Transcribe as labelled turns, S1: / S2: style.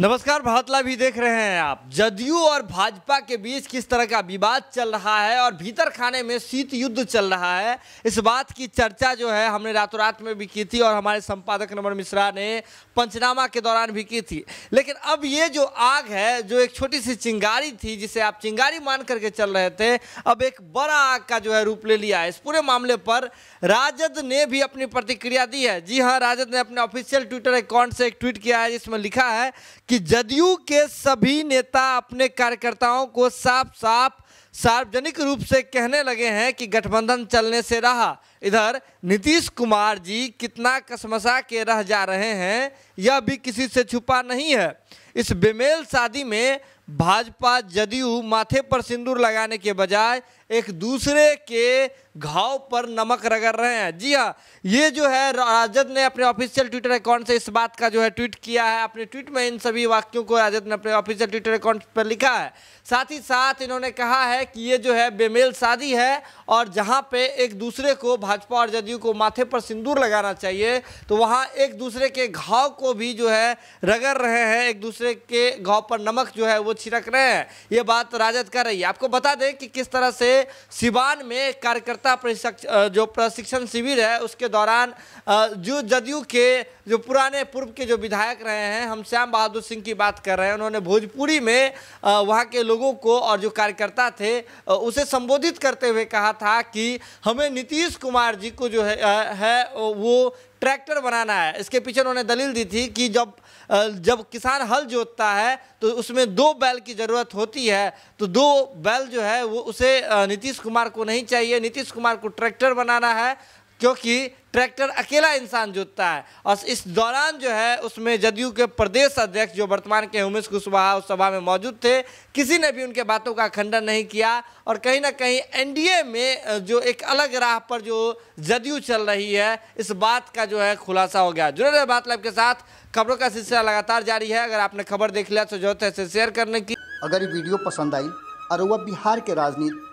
S1: नमस्कार भारत लाइव भी देख रहे हैं आप जदयू और भाजपा के बीच किस तरह का विवाद चल रहा है और भीतर खाने में शीत युद्ध चल रहा है इस बात की चर्चा जो है हमने रातों रात में भी की थी और हमारे संपादक नमर मिश्रा ने पंचनामा के दौरान भी की थी लेकिन अब ये जो आग है जो एक छोटी सी चिंगारी थी जिसे आप चिंगारी मान करके चल रहे थे अब एक बड़ा आग का जो है रूप ले लिया है इस पूरे मामले पर राजद ने भी अपनी प्रतिक्रिया दी है जी हाँ राजद ने अपने ऑफिशियल ट्विटर अकाउंट से एक ट्वीट किया है जिसमें लिखा है कि जदयू के सभी नेता अपने कार्यकर्ताओं को साफ साफ सार्वजनिक रूप से कहने लगे हैं कि गठबंधन चलने से रहा इधर नीतीश कुमार जी कितना कसमसा के रह जा रहे हैं यह भी किसी से छुपा नहीं है इस बेमेल शादी में भाजपा जदयू माथे पर सिंदूर लगाने के बजाय एक दूसरे के घाव पर नमक रगड़ रहे हैं जी हाँ ये जो है राजद ने अपने ऑफिशियल ट्विटर अकाउंट से इस बात का जो है ट्वीट किया है अपने ट्वीट में इन सभी वाक्यों को राजद ने अपने ऑफिशियल ट्विटर अकाउंट पर लिखा है साथ ही साथ इन्होंने कहा है कि ये जो है बेमेल शादी है और जहाँ पे एक दूसरे को भाजपा और जदयू को माथे पर सिंदूर लगाना चाहिए तो वहाँ एक दूसरे के घाव को भी जो है रगड़ रहे हैं एक दूसरे के घाव पर नमक जो है वो छिड़क रहे हैं ये बात राजद कर रही है आपको बता दें कि किस तरह से सिवान में कार्यकर्ता जो प्रशिक्षण शिविर है उसके दौरान जो जदयू के जो पुराने पूर्व के जो विधायक रहे हैं हम श्याम बहादुर सिंह की बात कर रहे हैं उन्होंने भोजपुरी में वहाँ के लोगों को और जो कार्यकर्ता थे उसे संबोधित करते हुए कहा था कि हमें नीतीश कुमार जी को जो है, है वो ट्रैक्टर बनाना है इसके पीछे उन्होंने दलील दी थी कि जब जब किसान हल जोतता है तो उसमें दो बैल की ज़रूरत होती है तो दो बैल जो है वो उसे नीतीश कुमार को नहीं चाहिए नीतीश कुमार को ट्रैक्टर बनाना है क्योंकि ट्रैक्टर अकेला इंसान जोतता है और इस दौरान जो है उसमें जदयू के प्रदेश अध्यक्ष जो वर्तमान के उमेश कुशवाहा उस सभा में मौजूद थे किसी ने भी उनके बातों का खंडन नहीं किया और कहीं ना कहीं एनडीए में जो एक अलग राह पर जो जदयू चल रही है इस बात का जो है खुलासा हो गया जुड़े रहे बात लाइव के साथ खबरों का सिलसिला लगातार जारी है अगर आपने
S2: खबर देख लिया तो जरूरत है तो इसे शेयर करने की अगर ये वीडियो पसंद आई और वह बिहार के राजनीति